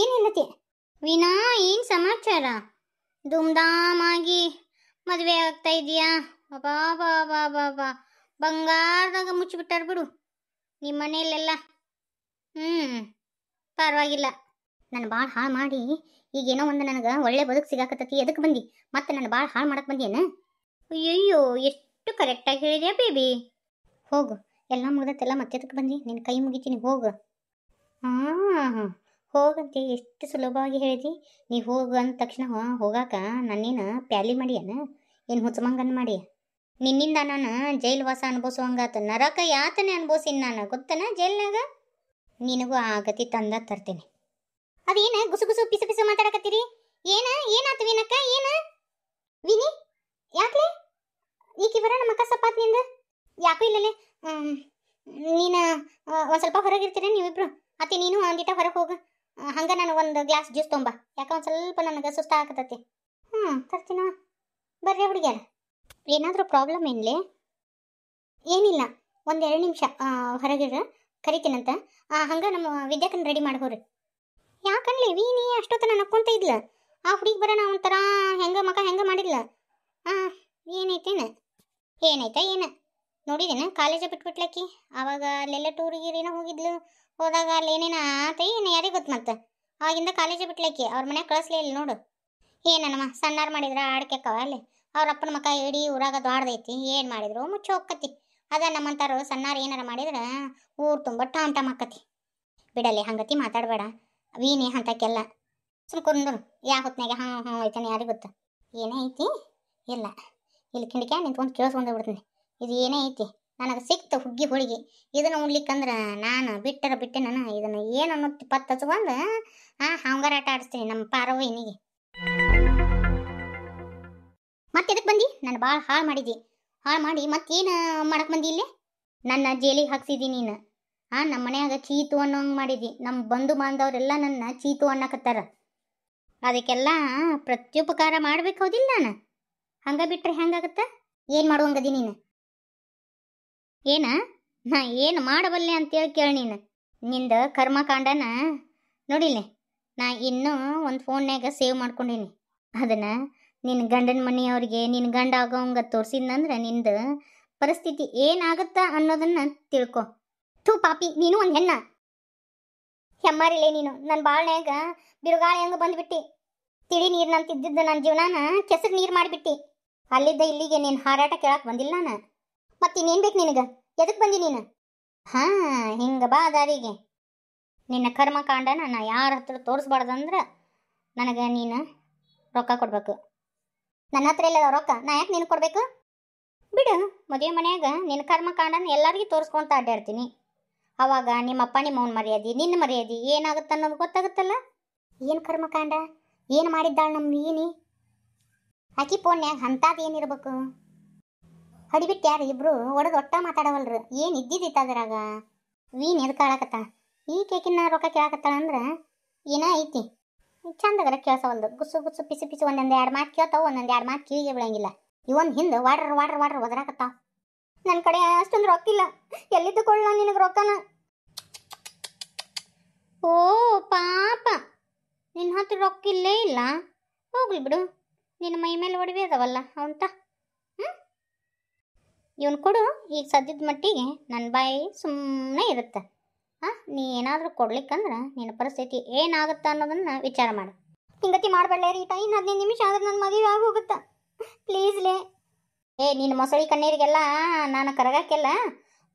ಏನಿಲ್ಲತ್ತೆ ವಿನಾ ಏನು ಸಮಾಚಾರ ಧೂಮ್ಧಾಮಾಗಿ ಮದುವೆ ಆಗ್ತಾ ಇದೀಯಾ ಬಾ ಬಾ ಬಾ ಬಾ ಬಾ ಬಂಗಾರದಾಗ ಮುಚ್ಚಿಬಿಟ್ಟಾರ ಬಿಡು ನಿಮ್ಮ ಮನೆಯಲ್ಲೆಲ್ಲ ಹ್ಞೂ ಪರವಾಗಿಲ್ಲ ನಾನು ಭಾಳ ಹಾಳು ಮಾಡಿ ಈಗ ಏನೋ ಒಂದು ನನಗೆ ಒಳ್ಳೆ ಬದುಕು ಸಿಗಾಕತ್ತತಿ ಎದಕ್ಕೆ ಬಂದು ಮತ್ತೆ ನಾನು ಭಾಳ ಹಾಳು ಮಾಡಕ್ಕೆ ಬಂದೇನು ಅಯ್ಯಯ್ಯೋ ಎಷ್ಟು ಕರೆಕ್ಟಾಗಿ ಹೇಳಿದ್ಯಾ ಬೇಬಿ ಹೋಗು ಎಲ್ಲ ಮುಗ್ದತ್ತೆಲ್ಲ ಮತ್ತೆ ಎದಕ್ಕೆ ಬಂದು ನಿನ್ನ ಕೈ ಮುಗಿತೀನಿ ಹೋಗು ಹಾಂ ಹಾಂ ಹೋಗಂತೆ ಎಷ್ಟು ಸುಲಭವಾಗಿ ಹೇಳಿದಿ ನೀ ಹೋಗು ಅಂದ ತಕ್ಷಣ ಹೋಗಾಕ ನನ್ನೇನು ಪ್ಯಾಲಿ ಮಾಡಿಯನ ಏನು ಹುಚ್ಚಮಂಗನ್ ಮಾಡಿ ನಿನ್ನಿಂದ ನಾನು ಜೈಲ್ ವಾಸ ಅನುಭವಿಸುವಂಗಾತ ನರಕ ಯಾತನೆ ಅನುಭವಿಸಿನ ನಾನು ಗೊತ್ತನ ಜೈಲ್ನಾಗ ನಿನಗೂ ಆ ಗತಿ ತಂದ ತರ್ತೀನಿ ಅದೇನ ಗುಸು ಗುಸು ಪಿಸು ಪಿಸು ಮಾತಾಡಕತ್ತೀರಿ ಏನ ಏನಾತ ವಿನಕ್ಕ ಏನ ವಿನಿ ಯಾಕ್ಲೆ ಈಕಿ ಬರ ಮಕ್ಕ ಸಪ್ಪಾತ್ ನಿಂದ ಯಾಕೂ ಇಲ್ಲಲೆ ನೀನ ಒಂದು ಸ್ವಲ್ಪ ಹೊರಗಿರ್ತೀರ ನೀವಿಬ್ರು ಅತ್ತೆ ನೀನು ಒಂದಿಟ ಹೊರಗೆ ಹೋಗು ಹಂಗ ನಾನು ಒಂದು ಗ್ಲಾಸ್ ಜ್ಯೂಸ್ ತುಂಬ ಯಾಕೆ ಒಂದು ಸ್ವಲ್ಪ ನನಗೆ ಸುಸ್ತ ಆಗ್ತೈತಿ ಹ್ಞೂ ತರ್ತೀನ ಬರ್ರಿ ಹುಡುಗಿಯರ ಏನಾದರೂ ಪ್ರಾಬ್ಲಮ್ ಏನ್ಲಿ ಏನಿಲ್ಲ ಒಂದು ಎರಡು ನಿಮಿಷ ಹೊರಗಿರ ಕರಿತೀನಂತ ಹಂಗೆ ನಮ್ಮ ವಿದ್ಯಾಕನ್ ರೆಡಿ ಮಾಡ್ಬೋರಿ ಯಾಕನ್ಲಿ ವೀ ಅಷ್ಟೊತ್ತ ನಾನು ಕುಂತ ಇದ್ಲ ಆ ಹುಡುಗಿ ನಾ ಒಂಥರ ಹೆಂಗೆ ಮಕ ಹೆಂಗೆ ಮಾಡಿಲ್ಲ ಹಾಂ ಏನೈತೇನ ಏನೈತ ಏನ ನೋಡಿದೇನ ಕಾಲೇಜ ಬಿಟ್ಬಿಟ್ಲಕ್ಕಿ ಆವಾಗ ಅಲ್ಲೆಲ್ಲ ಟೂರಿಗೀರೇನೋ ಹೋಗಿದ್ಲು ಹೋದಾಗ ಅಲ್ಲಿ ಅಲ್ಲೇನೇನ ಆತೈ ಏನು ಯಾರಿಗೆ ಗೊತ್ತು ಮತ್ತೆ ಅವಾಗಿಂದ ಕಾಲೇಜ ಬಿಟ್ಲಕ್ಕಿ ಅವ್ರ ಕಳಿಸ್ಲೇ ಇಲ್ಲ ನೋಡು ಏನಮ್ಮ ಸಣ್ಣಾರು ಮಾಡಿದ್ರ ಆಡ್ಕೆಕ್ಕವ ಅಲ್ಲಿ ಅವ್ರ ಅಪ್ಪನ ಮಕ್ಕ ಇಡೀ ಊರಾಗ ದ್ವಾಡ್ದೈತಿ ಏನು ಮಾಡಿದ್ರು ಮುಚ್ಚ ಹೋಕ್ಕತಿ ಅದ ನಮ್ಮಂತಾರು ಸಣ್ಣಾರ ಏನಾರ ಮಾಡಿದ್ರ ಊರು ತುಂಬ ಟಾಮ್ ಟಾಮ್ ಆಕತಿ ಬಿಡಲ್ಲೇ ಹಂಗತಿ ಮಾತಾಡಬೇಡ ಅಂತ ಹಂತಕ್ಕೆಲ್ಲ ಸುಮ್ ಕುಂದ್ರು ಯಾ ಹೊತ್ನಾಗ ಹಾಂ ಹಾಂ ಹೋಯ್ತಾನೆ ಯಾರಿಗೆ ಗೊತ್ತು ಏನೇ ಐತಿ ಇಲ್ಲ ಇಲ್ಲಿ ಕಿಂಡಿಕೆ ನಿಂತ್ಕೊಂಡು ಕೇಳಿಸ್ಕೊಂಡು ಬಿಡ್ತೀನಿ ಇದು ಏನೇ ಐತಿ ನನಗೆ ಸಿಕ್ತು ಹುಗ್ಗಿ ಹುಳಿಗೆ ಇದನ್ನು ಉಣ್ಲಿಕ್ಕಂದ್ರೆ ನಾನು ಬಿಟ್ಟರ ಬಿಟ್ಟೆ ನಾನು ಇದನ್ನು ಏನು ಅನ್ನೋ ಪತ್ತು ಹಚ್ಕೊಂಡು ಆ ಹಂಗಾರ ಆಟ ಆಡಿಸ್ತೀನಿ ನಮ್ಮ ಪಾರವ್ವನಿಗೆ ಮತ್ತೆ ಎದಕ್ಕೆ ಬಂದಿ ನಾನು ಭಾಳ ಹಾಳು ಮಾಡಿದ್ದೆ ಹಾಳು ಮಾಡಿ ಮತ್ತೇನು ಮಾಡಕ್ಕೆ ಬಂದಿ ಇಲ್ಲೇ ನನ್ನ ಜೇಲಿಗೆ ಹಾಕ್ಸಿದಿ ನೀನು ಆ ನಮ್ಮ ಮನೆಯಾಗ ಚೀತು ಅನ್ನೋ ಹಂಗೆ ಮಾಡಿದಿ ನಮ್ಮ ಬಂಧು ಬಾಂಧವರೆಲ್ಲ ನನ್ನ ಚೀತು ಅನ್ನಕತ್ತಾರ ಅದಕ್ಕೆಲ್ಲ ಪ್ರತ್ಯುಪಕಾರ ಮಾಡ್ಬೇಕು ಹೌದಿಲ್ಲ ನಾನು ಹಂಗೆ ಬಿಟ್ಟರೆ ಹೆಂಗಾಗತ್ತೆ ಏನು ಮಾಡುವಂಗದಿ ನೀನು ಏನ ನಾ ಏನು ಮಾಡಬಲ್ಲೆ ಅಂತೇಳಿ ಕೇಳಿ ನೀನು ನಿಂದ ಕರ್ಮಕಾಂಡನ ನೋಡಿಲೆ ನಾ ಇನ್ನೂ ಒಂದು ಫೋನ್ನಾಗ ಸೇವ್ ಮಾಡ್ಕೊಂಡಿನಿ ಅದನ್ನು ನಿನ್ನ ಗಂಡನ ಮನೆಯವ್ರಿಗೆ ನಿನ್ನ ಗಂಡ ಆಗೋಂಗ ತೋರಿಸಿದ್ನಂದ್ರೆ ನಿಂದು ಪರಿಸ್ಥಿತಿ ಏನಾಗುತ್ತೆ ಅನ್ನೋದನ್ನು ತಿಳ್ಕೊ ಥೂ ಪಾಪಿ ನೀನು ಒಂದು ಹೆಣ್ಣ ಹೆಮ್ಮಾರಿಲ್ಲ ನೀನು ನನ್ನ ಬಾಳ್ನ್ಯಾಗ ಬಿರುಗಾಳಿ ಹಂಗೆ ಬಂದ್ಬಿಟ್ಟಿ ತಿಳಿ ನೀರು ನಾನು ನನ್ನ ಜೀವನಾನ ಕೆಸರು ನೀರು ಮಾಡಿಬಿಟ್ಟಿ ಅಲ್ಲಿದ್ದ ಇಲ್ಲಿಗೆ ನೀನು ಹಾರಾಟ ಕೇಳಕ್ಕೆ ಬಂದಿಲ್ಲ ನಾನು ಮತ್ತೆ ಇನ್ನೇನು ಬೇಕು ನಿನಗೆ ಎದಕ್ಕೆ ಬಂದಿ ನೀನು ಹಾ ಹಿಂಗ ಬಾ ದಾರಿಗೆ ನಿನ್ನ ಕರ್ಮಕಾಂಡನ ನಾ ಯಾರ ಹತ್ರ ಅಂದ್ರೆ ನನಗೆ ನೀನು ರೊಕ್ಕ ಕೊಡ್ಬೇಕು ನನ್ನ ಹತ್ರ ಇಲ್ಲ ರೊಕ್ಕ ನಾ ಯಾಕೆ ನಿನಗೆ ಕೊಡಬೇಕು ಬಿಡು ಮದುವೆ ಮನೆಯಾಗ ನಿನ್ನ ಕರ್ಮಕಾಂಡನ ಎಲ್ಲರಿಗೂ ತೋರಿಸ್ಕೊಂತ ಅಡ್ಡಾಡ್ತೀನಿ ಅವಾಗ ನಿಮ್ಮಪ್ಪ ನಿಮ್ಮವ್ನ ಮರ್ಯಾದೆ ನಿನ್ನ ಮರ್ಯಾದೆ ಏನಾಗುತ್ತೆ ಅನ್ನೋದು ಗೊತ್ತಾಗುತ್ತಲ್ಲ ಏನು ಕರ್ಮಕಾಂಡ ಏನು ಮಾಡಿದ್ದಾಳೆ ನಮ್ಮ ನೀನಿ ಆಕಿ ಫೋನ್ಯಾಗ ಅಂಥದ್ದು ಏನಿರ್ಬೇಕು ಹಡಿಬಿಟ್ಟು ಯಾರು ಇಬ್ರು ಒಡೆದು ಒಟ್ಟ ಮಾತಾಡವಲ್ರು ಏನು ಇದ್ದಿದ್ದಿತ್ತು ಅದ್ರಾಗ ವೀನ್ ಎದ್ಕಾಳಕತ್ತ ಈ ಕೇಕಿನ ರೊಕ್ಕ ಕೇಳಕತ್ತಾಳ ಅಂದ್ರೆ ಏನ ಐತಿ ಚಂದಗರ ಕೇಳಸವಲ್ದು ಗುಸು ಗುಸು ಪಿಸು ಪಿಸು ಒಂದೊಂದು ಎರಡು ಮಾತು ಕೇಳ್ತಾವ ಒಂದೊಂದು ಎರಡು ಮಾತು ಕಿವಿಗೆ ಬಿಡಂಗಿಲ್ಲ ಇವೊಂದು ಹಿಂದೆ ವಾಡ್ರ್ ವಾಡ್ರ್ ವಾಡ್ರ್ ಒದರಾಕತ್ತಾವ ನನ್ನ ಕಡೆ ಅಷ್ಟೊಂದು ರೊಕ್ಕ ಇಲ್ಲ ಎಲ್ಲಿದ್ದು ನಿನಗೆ ರೊಕ್ಕನ ಓ ಪಾಪ ನಿನ್ನ ಹತ್ರ ರೊಕ್ಕ ಇಲ್ಲೇ ಇಲ್ಲ ಹೋಗ್ಲಿ ಬಿಡು ನಿನ್ನ ಮೈ ಮೇಲೆ ಒಡವೆ ಅದಾವಲ್ಲ ಅವಂತ ಇವನು ಕೊಡು ಈಗ ಸದ್ಯದ ಮಟ್ಟಿಗೆ ನನ್ನ ಬಾಯಿ ಸುಮ್ಮನೆ ಇರುತ್ತೆ ಹಾಂ ನೀ ಏನಾದರೂ ಕೊಡ್ಲಿಕ್ಕಂದ್ರೆ ನಿನ್ನ ಪರಿಸ್ಥಿತಿ ಏನಾಗುತ್ತೆ ಅನ್ನೋದನ್ನು ವಿಚಾರ ಮಾಡು ಹಿಂಗತಿ ಮಾಡಬೇಡ ರೀಟಾ ಇನ್ನು ಹದಿನೈದು ನಿಮಿಷ ಆದರೆ ನನ್ನ ಮದುವೆ ಆಗಿ ಹೋಗುತ್ತೆ ಪ್ಲೀಸ್ಲೇ ಏ ನಿನ್ನ ಮೊಸಳಿ ಕಣ್ಣೀರಿಗೆಲ್ಲ ನಾನು ಕರಗಾಕೆಲ್ಲ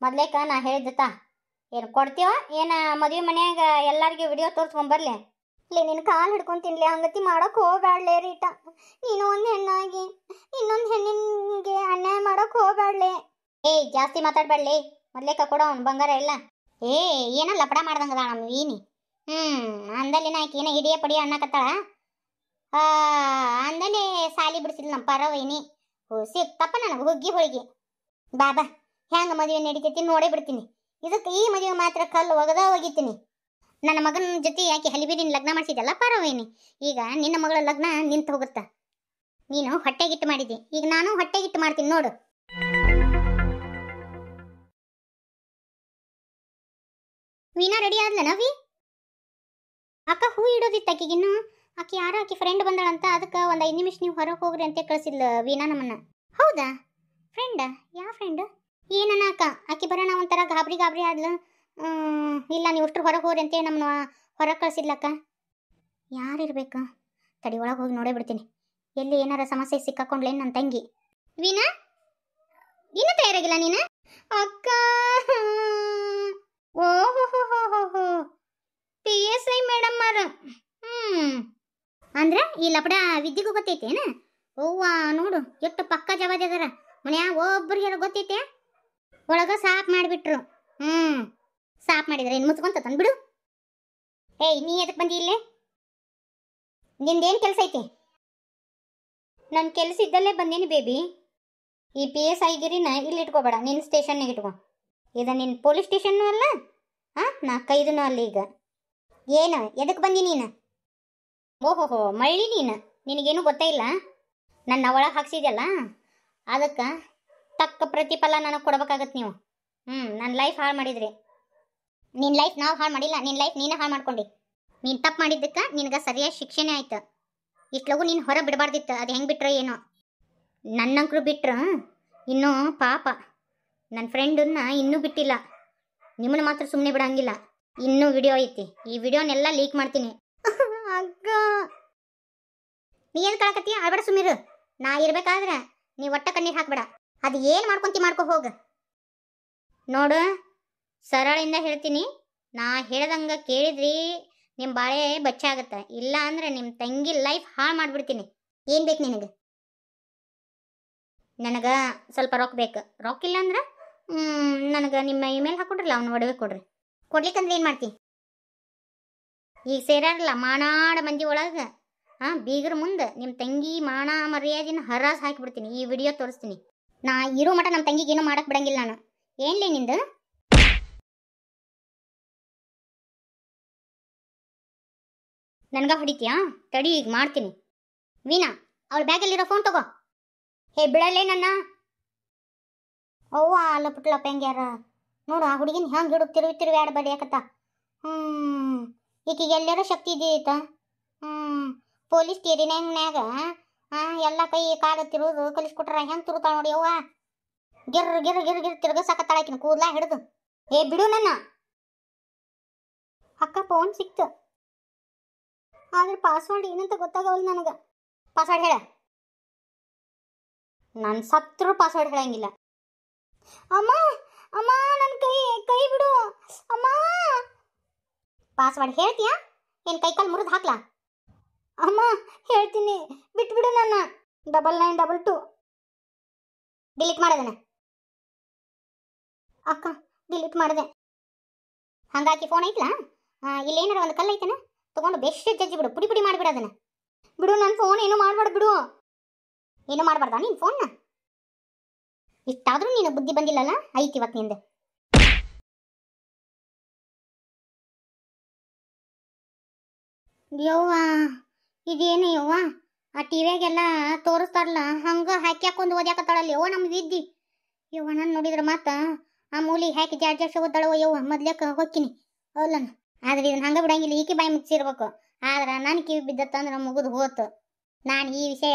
ಮೊದ್ಲೇಕ ನಾ ತಾ ಏನು ಕೊಡ್ತೀವ ಏನು ಮದುವೆ ಮನೆಯಾಗ ಎಲ್ಲರಿಗೂ ವಿಡಿಯೋ ತೋರಿಸ್ಕೊಂಬರ್ಲಿ ಲೇ ನಿನ್ನ ಕಾಲು ಹಿಡ್ಕೊಂಡು ತಿನ್ಲೇ ಹಂಗತಿ ಮಾಡಕ್ಕೆ ಹೋಗ್ಬ್ಯಾಡ್ಲೆ ರೀಟ ನೀನು ಒಂದು ಹೆಣ್ಣಾಗಿ ಇನ್ನೊಂದು ಹೆಣ್ಣಿಗೆ ಅನ್ಯಾಯ ಮಾಡಕ್ಕೆ ಹೋಗ್ಬ್ಯಾಡ್ಲೆ ಏಯ್ ಜಾಸ್ತಿ ಮಾತಾಡ್ಬೇಡ್ಲಿ ಮೊದ್ಲೇಕ ಕೊಡ ಅವ್ನು ಬಂಗಾರ ಇಲ್ಲ ಏ ಏನ ಲಪಡ ಮಾಡ್ದಂಗದ ನಮ್ಮ ವೀನಿ ಹ್ಮ್ ಅಂದಲ್ಲಿ ನಾಕಿ ಏನ ಪಡಿ ಪಡಿಯ ಅನ್ನಕತ್ತಾಳ ಅಂದಲೇ ಸಾಲಿ ಬಿಡಿಸಿದ್ಲು ನಮ್ಮ ಪರವೈನಿ ಸಿಕ್ತಪ್ಪ ನನಗೆ ಹುಗ್ಗಿ ಹೋಳಿಗೆ ಬಾಬಾ ಹೆಂಗೆ ಮದುವೆ ನಡೀತೈತಿ ನೋಡೇ ಬಿಡ್ತೀನಿ ಇದಕ್ಕೆ ಈ ಮದುವೆ ಮಾತ್ರ ಕಲ್ಲು ಒಗದ ಒಗಿತೀನಿ ನನ್ನ ಮಗನ ಜೊತೆ ಯಾಕೆ ಹಲಿಬೀರಿನ ಲಗ್ನ ಮಾಡಿಸಿದೆಲ್ಲ ಪಾರವೇನಿ ಈಗ ನಿನ್ನ ಮಗಳ ಲಗ್ನ ನಿಂತು ಹೋಗುತ್ತ ನೀನು ಹೊಟ್ಟೆಗಿಟ್ಟು ಮಾಡಿದ್ದಿ ಈಗ ನಾನು ಹೊಟ್ಟೆಗಿಟ್ಟು ಮಾಡ್ತೀನಿ ನೋಡು ವೀನಾ ರೆಡಿ ಆದ್ಲ ನವಿ ಅಕ್ಕ ಹೂ ಇಡೋದಿತ್ತು ಆಕಿಗಿನ್ನು ಆಕೆ ಯಾರೋ ಆಕೆ ಫ್ರೆಂಡ್ ಬಂದಳಂತ ಅದಕ್ಕೆ ಒಂದು ಐದು ನಿಮಿಷ ನೀವು ಹೊರಗೆ ಹೋಗ್ರಿ ಅಂತ ಕಳಿಸಿಲ್ಲ ವೀನಾ ನಮ್ಮನ್ನ ಹೌದಾ ಫ್ರೆಂಡ್ ಯಾವ ಫ್ರೆಂಡ್ ಏನನ ಅಕ್ಕ ಆಕೆ ಬರೋಣ ಒಂಥರ ಗಾಬರಿ ಗಾಬರಿ ಆದ್ಲು ಇಲ್ಲ ನೀವು ಇಷ್ಟರು ಹೊರಗೆ ಹೋರಿ ಅಂತೇಳಿ ನಮ್ಮನ್ನು ಹೊರಗೆ ಕಳಿಸಿದ್ಲಕ್ಕ ಯಾರಿರ್ಬೇಕು ತಡಿ ಒಳಗೆ ಹೋಗಿ ನೋಡೇ ಬಿಡ್ತೀನಿ ಎಲ್ಲಿ ಏನಾರ ಸಮಸ್ಯೆ ಸಿಕ್ಕಾಕೊಂಡ್ಲೇ ನನ್ನ ತಂಗಿ ವೀನಾ ಇನ್ನೂ ತಯಾರಾಗಿಲ್ಲ ನೀನು ಅಕ್ಕ ಓ ಹೋ ಪಿ ಎಸ್ ಐ ಮೇಡಮ್ ಅವರು ಹ್ಞೂ ಅಂದ್ರೆ ಈ ಲಪಡ ವಿದ್ಯೆಗೂ ಗೊತ್ತೈತೇನ ಓವ್ವ ನೋಡು ಎಷ್ಟು ಪಕ್ಕ ಜವಾಬ್ದಾರ ಮನ್ಯಾಗ ಒಬ್ಬರು ಹೇಳೋ ಗೊತ್ತೈತೆ ಒಳಗ ಸಾಕ್ ಮಾಡಿಬಿಟ್ರು ಹ್ಞೂ ಸಾಪ್ ಮಾಡಿದ್ರೆ ಇನ್ನು ಮುಚ್ಕೊಂತ ತಂದ್ಬಿಡು ಏಯ್ ನೀ ಎದಕ್ಕೆ ಬಂದಿ ಇಲ್ಲೇ ನಿಂದೇನ್ ಕೆಲಸ ಐತಿ ನನ್ನ ಕೆಲಸ ಇದ್ದಲ್ಲೇ ಬಂದೇನಿ ಬೇಬಿ ಈ ಪಿ ಎಸ್ ಗಿರಿನ ಇಲ್ಲಿ ಇಟ್ಕೋಬೇಡ ನಿನ್ನ ಸ್ಟೇಷನ್ ಇಟ್ಕೋ ಇದು ನಿನ್ನ ಪೊಲೀಸ್ ಸ್ಟೇಷನ್ ಅಲ್ಲ ಹಾಂ ನಾ ಕೈದನು ಅಲ್ಲಿ ಈಗ ಏನು ಎದಕ್ಕೆ ಬಂದಿ ನೀನು ಓಹೋಹೋ ಮಳ್ಳಿ ನೀನು ನಿನಗೇನು ಗೊತ್ತೇ ಇಲ್ಲ ನನ್ನ ಒಳಗೆ ಹಾಕ್ಸಿದ್ಯಲ್ಲ ಅದಕ್ಕೆ ತಕ್ಕ ಪ್ರತಿಫಲ ನನಗೆ ಕೊಡ್ಬೇಕಾಗತ್ತೆ ನೀವು ಹ್ಞೂ ನನ್ನ ಲೈಫ್ ಹಾಳು ಮಾಡಿದ್ರಿ ನಿನ್ನ ಲೈಫ್ ನಾವು ಹಾಳು ಮಾಡಿಲ್ಲ ನಿನ್ನ ಲೈಫ್ ನೀನೇ ಹಾಳು ಮಾಡ್ಕೊಂಡು ನೀನು ತಪ್ಪು ಮಾಡಿದ್ದಕ್ಕೆ ನಿನಗೆ ಸರಿಯಾದ ಶಿಕ್ಷೆನೇ ಆಯ್ತು ಇಷ್ಟು ನೀನು ಹೊರ ಬಿಡಬಾರ್ದಿತ್ತು ಅದು ಹೆಂಗೆ ಬಿಟ್ರೆ ಏನೋ ನನ್ನಂಕರು ಬಿಟ್ರು ಇನ್ನೂ ಪಾಪ ನನ್ನ ಫ್ರೆಂಡನ್ನ ಇನ್ನೂ ಬಿಟ್ಟಿಲ್ಲ ನಿಮ್ಮನ್ನ ಮಾತ್ರ ಸುಮ್ಮನೆ ಬಿಡಂಗಿಲ್ಲ ಇನ್ನೂ ವಿಡಿಯೋ ಐತಿ ಈ ವಿಡಿಯೋನೆಲ್ಲ ಲೀಕ್ ಮಾಡ್ತೀನಿ ಅಗ್ಗ ನೀ ಏನು ಕಾಳಕತ್ತೀಯ ಅಳ್ಬೇಡ ಸುಮೀರು ನಾ ಇರ್ಬೇಕಾದ್ರೆ ನೀ ಒಟ್ಟ ಕಣ್ಣೀರು ಹಾಕ್ಬೇಡ ಅದು ಏನು ಮಾಡ್ಕೊಂತಿ ಮಾಡ್ಕೊ ಹೋಗು ನೋಡು ಸರಳಿಂದ ಹೇಳ್ತೀನಿ ನಾ ಹೇಳ್ದಂಗೆ ಕೇಳಿದ್ರಿ ನಿಮ್ಮ ಬಾಳೆ ಬಚ್ಚಾಗತ್ತೆ ಇಲ್ಲ ಅಂದ್ರೆ ನಿಮ್ಮ ತಂಗಿ ಲೈಫ್ ಹಾಳು ಮಾಡಿಬಿಡ್ತೀನಿ ಏನು ಬೇಕು ನಿನಗೆ ನನಗೆ ಸ್ವಲ್ಪ ರೊಕ್ಕ ಬೇಕು ರೊಕ್ಕ ಇಲ್ಲ ಅಂದ್ರೆ ನನಗೆ ನಿಮ್ಮ ಇಮೇಲ್ ಹಾಕೊಡ್ರಲ್ಲ ಅವನು ಒಡವೆ ಕೊಡ್ರಿ ಕೊಡ್ಲಿಕ್ಕಂದ್ರೆ ಏನು ಮಾಡ್ತಿ ಈಗ ಸೇರಾರಲ್ಲ ಮಾನಾಡ ಮಂದಿ ಒಳಗೆ ಹಾಂ ಬೀಗರ ಮುಂದೆ ನಿಮ್ಮ ತಂಗಿ ಮಾನ ಮರ್ಯಾದಿನ ಹರಾಸ್ ಹಾಕಿಬಿಡ್ತೀನಿ ಈ ವಿಡಿಯೋ ತೋರಿಸ್ತೀನಿ ನಾ ಇರೋ ಮಟ ನಮ್ಮ ತಂಗಿಗೆ ಏನೂ ಮಾಡಕ್ಕೆ ಬಿಡಂಗಿಲ್ಲ ನಾನು ಏನ್ಲಿ ನಿಂದು ನನ್ಗ ಹೊಡಿತೀಯಾ ತಡಿ ಈಗ ಮಾಡ್ತೀನಿ ಅವ್ರ ಬ್ಯಾಗ್ ಬ್ಯಾಗಲ್ಲಿರೋ ಫೋನ್ ತಗೋ ಹೇ ಬಿಡಲೇ ನನ್ನ ಅವ್ವ ಅಲ್ಲ ಪುಟ್ಲಪ್ಪ ಹೆಂಗ್ಯಾರ ನೋಡು ಆ ಹುಡುಗಿನ ಹೆಂಗ್ ಹಿಡುಗ್ ತಿರುವಿ ತಿರುವಿ ಆಡ ಬಡಿಯಾಕತ್ತ ಹ್ಞೂ ಈಕಿಗೆ ಎಲ್ಲರೂ ಶಕ್ತಿ ಇದೆಯಿತ ಹ್ಞೂ ಪೊಲೀಸ್ ತೀರಿನ್ಯಾಗ ಹಾಂ ಎಲ್ಲ ಕೈ ಕಾಲು ತಿರುವುದು ಕಲಿಸ್ಕೊಟ್ರ ಹೆಂಗೆ ತಿರುತ್ತ ನೋಡಿ ಅವ್ವ ಗಿರ್ ಗಿರ್ ಗಿರ್ ಗಿರ್ ತಿರುಗ ಸಾಕತ್ತಾಳಾಕಿನ ಕೂದ್ಲಾ ಹಿಡಿದು ಏ ಬಿಡು ನನ್ನ ಅಕ್ಕ ಫೋನ್ ಸಿಕ್ತು ಆದ್ರೆ ಪಾಸ್ವರ್ಡ್ ಏನಂತ ಗೊತ್ತಾಗವಲ್ಲ ನನಗೆ ಪಾಸ್ವರ್ಡ್ ಹೇಳ ನನ್ನ ಸತ್ರು ಪಾಸ್ವರ್ಡ್ ಹೇಳಂಗಿಲ್ಲ ಅಮ್ಮ ಅಮ್ಮ ನನ್ನ ಕೈ ಕೈ ಬಿಡು ಅಮ್ಮ ಪಾಸ್ವರ್ಡ್ ಹೇಳ್ತೀಯಾ ಏನು ಕೈ ಕಾಲು ಮುರಿದು ಹಾಕ್ಲಾ ಅಮ್ಮ ಹೇಳ್ತೀನಿ ಬಿಟ್ಬಿಡು ನನ್ನ double nine double two delete ಮಾಡಿದೆನ ಅಕ್ಕ ಡಿಲೀಟ್ ಮಾಡಿದೆ ಹಂಗಾಕಿ ಫೋನ್ ಐತ್ಲಾ ಏನಾರ ಒಂದು ಕಲ್ಲು ಐತೆನಾ ತಗೊಂಡು ಬೆಸ್ಟ್ ಜಜ್ಜಿ ಬಿಡು ಪುಡಿ ಪುಡಿ ಮಾಡಿಬಿಡ ಅದನ್ನ ಬಿಡು ನನ್ನ ಫೋನ್ ಏನು ಮಾಡಬೇಡ ಬಿಡು ಏನು ಮಾಡಬಾರ್ದ ನಿನ್ನ ಫೋನ್ನ ಇಷ್ಟಾದರೂ ನೀನು ಬುದ್ಧಿ ಬಂದಿಲ್ಲಲ್ಲ ಐತಿ ಇವತ್ತು ನಿಂದು ಯವ್ವ ಇದೇನು ಯವ್ವ ಆ ಟಿವಿಯಾಗೆಲ್ಲ ತೋರಿಸ್ತಾರಲ್ಲ ಹಂಗೆ ಹಾಕಿ ಹಾಕೊಂಡು ಓದ್ಯಾಕತ್ತಾಳಲ್ಲ ಯವ್ವ ನಮ್ ಇದ್ದಿ ಯವ್ವ ನಾನು ನೋಡಿದ್ರೆ ಮಾತ ಆ ಮೂಲಿ ಹಾಕಿ ಜಾಡ್ ಜಾಡ್ಸ ಓದ್ದಾಳವ ಯವ್ವ ಮೊದ್ಲಕ್ಕೆ ಹೋಗ್ತೀನಿ ಅವಲ್ಲ ಆದ್ರೆ ಇದನ್ನ ಹಂಗ ಬಿಡಂಗಿಲ್ಲ ಈಕೆ ಬಾಯಿ ಮುಚ್ಚಿರ್ಬೇಕು ಆದ್ರೆ ನನ್ನ ಕಿವಿ ಬಿದ್ದತ್ತಂದ್ರೆ ಮುಗಿದು ಹೋತು ನಾನು ಈ ವಿಷಯ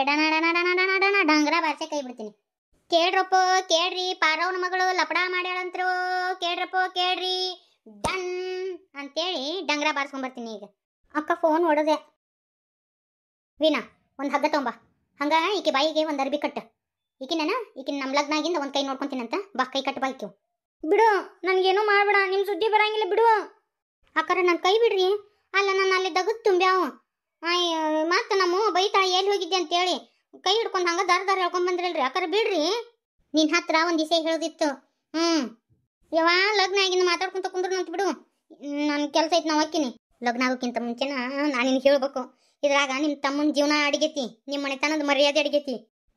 ಡಂಗ್ರ ಭಾಷೆ ಕೈ ಬಿಡ್ತೀನಿ ಕೇಳ್ರಪ್ಪ ಕೇಳ್ರಿ ಪಾರವ್ನ ಮಗಳು ಲಪಡಾ ಮಾಡ್ಯಾಳಂತ್ರು ಕೇಳ್ರಪ್ಪ ಕೇಳ್ರಿ ಡನ್ ಅಂತೇಳಿ ಡಂಗ್ರ ಬಾರಿಸ್ಕೊಂಡ್ಬರ್ತೀನಿ ಈಗ ಅಕ್ಕ ಫೋನ್ ಹೊಡೆದೆ ವೀಣಾ ಒಂದು ಹಗ್ಗ ತೊಂಬ ಹಂಗ ಈಕೆ ಬಾಯಿಗೆ ಒಂದು ಅರ್ಬಿ ಕಟ್ಟ ಈಕಿನ ಈಕಿನ ನಮ್ಮ ಲಗ್ನಾಗಿಂದ ಒಂದು ಕೈ ನೋಡ್ಕೊಂತೀನಂತ ಬಾ ಕೈ ಕಟ್ಟ ಬಾಯ್ಕೆ ಬಿಡು ನನ್ಗೇನು ಮಾಡ್ಬೇಡ ನಿಮ್ಮ ಸುದ್ದಿ ಬರಂಗಿಲ್ಲ ಬಿಡು ಆಕಾರ ನನ್ನ ಕೈ ಬಿಡ್ರಿ ಅಲ್ಲ ನಾನು ಅಲ್ಲಿ ದಗದ್ ತುಂಬ್ಯಾವ ಮತ್ತೆ ನಮ್ಮ ಬೈತಾಳ ಎಲ್ಲಿ ಹೋಗಿದ್ದೆ ಅಂತೇಳಿ ಕೈ ಹಿಡ್ಕೊಂಡು ಹಂಗ ದಾರ ದಾರ ಬಂದಿರಲ್ರಿ ಬಂದ್ರಲ್ರಿ ಬಿಡ್ರಿ ನಿನ್ನ ಹತ್ರ ಒಂದ್ ದಿವಸ ಹೇಳೋದಿತ್ತು ಹ್ಞೂ ಯವಾ ಲಗ್ನ ಆಗಿನ ಮಾತಾಡ್ಕೊಂತ ಕುಂದ್ರು ಅಂತ ಬಿಡು ನನ್ನ ಕೆಲಸ ಐತೆ ನಾವು ಹಾಕಿನಿ ಲಗ್ನ ಆಗೋಕ್ಕಿಂತ ಮುಂಚೆನ ನಾನು ನಿನ್ಗೆ ಹೇಳ್ಬೇಕು ಇದ್ರಾಗ ನಿಮ್ ತಮ್ಮನ ಜೀವನ ಅಡಿಗೆತಿ ನಿಮ್ಮ ಮನೆತನದ ಮರ್ಯಾದೆ ಅಡಿಗೆತಿ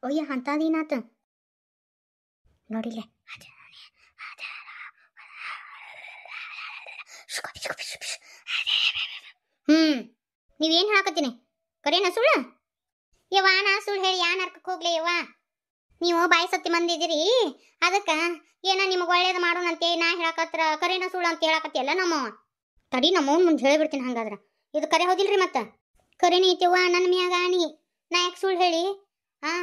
ಅಯ್ಯ ಅಂತದೇನಾತ ನೋಡಿಲ್ಲ ಹ್ಮ್ ನೀವೇನು ಹೇಳಕತ್ತೀನಿ ಕರೇನ ಸುಳ್ಳ ಯವ್ವ ನಾ ಸುಳ್ಳು ಹೇಳಿ ಯಾ ನರ್ಕಕ್ಕೆ ಹೋಗ್ಲಿ ಯವ್ವ ನೀವು ಬಾಯಿ ಸತ್ತಿ ಬಂದಿದ್ದೀರಿ ಅದಕ್ಕ ಏನ ನಿಮಗೆ ಒಳ್ಳೇದು ಮಾಡೋಣಂತೆ ನಾ ಹೇಳಕತ್ರ ಕರೇನ ಸುಳ್ಳು ಅಂತ ಹೇಳಕತ್ತಿಯಲ್ಲ ನಮ್ಮ ತಡಿ ನಮ್ಮ ಮುಂದೆ ಹೇಳಿಬಿಡ್ತೀನಿ ಹಂಗಾದ್ರ ಇದು ಕರೆ ಹೋದಿಲ್ರಿ ಮತ್ತೆ ಕರೆನೇ ಐತಿವ್ವ ನನ್ನ ಮ್ಯಾಗ ನೀ ನಾ ಯಾಕೆ ಸುಳ್ಳು ಹೇಳಿ ಹಾ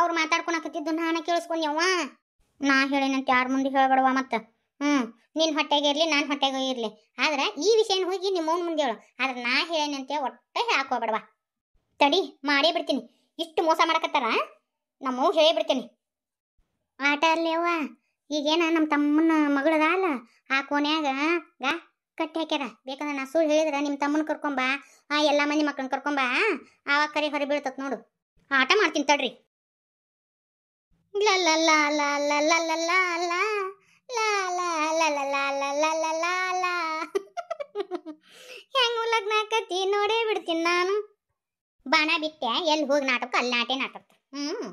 ಅವ್ರು ಮಾತಾಡ್ಕೊಳಕತ್ತಿದ್ದು ನಾನು ಕೇಳಿಸ್ಕೊಂಡ್ಯವ್ವ ನಾ ಹೇಳಿನಂತ ಯಾರ ಮುಂದೆ ಹೇಳಬೇಡವ ಮತ್ತೆ ಹ್ಞೂ ನಿನ್ನ ಹೊಟ್ಟೆಗೆ ಇರಲಿ ನಾನು ಹೊಟ್ಟೆಗೆ ಇರಲಿ ಆದ್ರೆ ಈ ವಿಷಯನ ಹೋಗಿ ನಿಮ್ಮವ್ನ ಮುಂದೆ ಹೇಳು ಆದ್ರೆ ನಾ ಹೇಳೇನಂತೆ ಒಟ್ಟೆ ಹಾಕೋಬೇಡವಾ ತಡಿ ಮಾಡೇ ಬಿಡ್ತೀನಿ ಇಷ್ಟು ಮೋಸ ಮಾಡಕತ್ತಾರ ನಮ್ಮವ್ ಹೇಳೇ ಬಿಡ್ತೀನಿ ಆಟ ಅಲ್ಲೇವ ಈಗೇನ ನಮ್ಮ ತಮ್ಮನ ಅಲ್ಲ ಆ ಕೋನ್ಯಾಗ ಗಾ ಕಟ್ಟಿ ಹಾಕ್ಯಾರ ಬೇಕಂದ್ರೆ ನಾ ಸುಳ್ಳು ಹೇಳಿದ್ರೆ ನಿಮ್ಮ ತಮ್ಮನ ಕರ್ಕೊಂಬಾ ಆ ಎಲ್ಲ ಮಂದಿ ಮಕ್ಕಳನ್ನ ಕರ್ಕೊಂಬಾ ಆವಾಗ ಕರಿ ಹೊರ ಬೀಳ್ತತ್ ನೋಡು ಆಟ ಮಾಡ್ತೀನಿ ತಡ್ರಿ ಇಲ್ಲ ಲಲ್ಲ ಹೆಂಗೆ ಲಗ್ನ ನಾಕತಿ ನೋಡೇ ಬಿಡ್ತೀನಿ ನಾನು ಬಾಣ ಬಿಟ್ಟೆ ಎಲ್ಲಿ ಹೋಗ್ ನಾಟಕ ಅಲ್ಲಿ ನಾಟೆ ನಾಟಕ ಹ್ಮ್